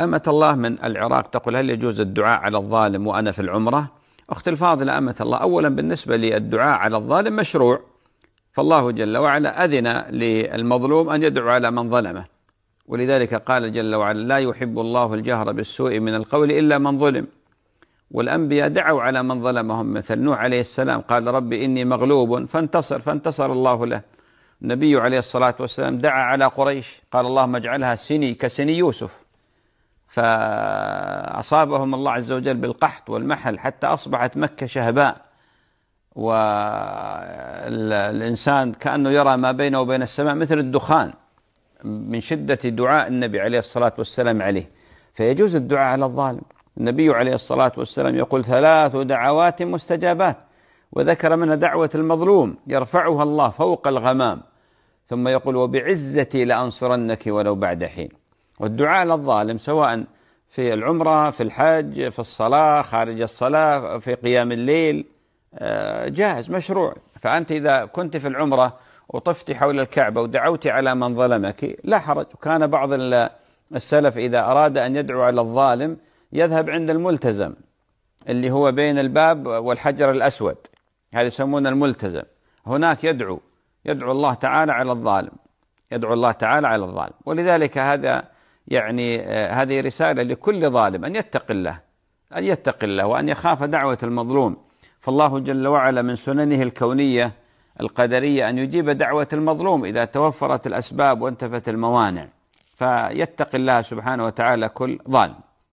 أمة الله من العراق تقول هل يجوز الدعاء على الظالم وأنا في العمرة أخت الفاضلة أمة الله أولا بالنسبة للدعاء على الظالم مشروع فالله جل وعلا أذن للمظلوم أن يدعو على من ظلمه ولذلك قال جل وعلا لا يحب الله الجهر بالسوء من القول إلا من ظلم والأنبياء دعوا على من ظلمهم مثل نوح عليه السلام قال ربي إني مغلوب فانتصر فانتصر الله له النبي عليه الصلاة والسلام دعا على قريش قال اللهم اجعلها سني كسني يوسف فأصابهم الله عز وجل بالقحط والمحل حتى أصبحت مكة شهباء والإنسان كأنه يرى ما بينه وبين السماء مثل الدخان من شدة دعاء النبي عليه الصلاة والسلام عليه فيجوز الدعاء على الظالم النبي عليه الصلاة والسلام يقول ثلاث دعوات مستجابات وذكر منها دعوة المظلوم يرفعها الله فوق الغمام ثم يقول وبعزتي لأنصرنك ولو بعد حين والدعاء للظالم سواء في العمرة في الحج في الصلاة خارج الصلاة في قيام الليل آه، جاهز مشروع فأنت إذا كنت في العمرة وطفت حول الكعبة ودعوت على من ظلمك لا حرج وكان بعض السلف إذا أراد أن يدعو على الظالم يذهب عند الملتزم اللي هو بين الباب والحجر الأسود هذا يسمونه الملتزم هناك يدعو يدعو الله تعالى على الظالم يدعو الله تعالى على الظالم ولذلك هذا يعني آه، هذه رسالة لكل ظالم أن يتقي الله أن يتق الله وأن يخاف دعوة المظلوم فالله جل وعلا من سننه الكونية القدرية أن يجيب دعوة المظلوم إذا توفرت الأسباب وانتفت الموانع فيتقي الله سبحانه وتعالى كل ظالم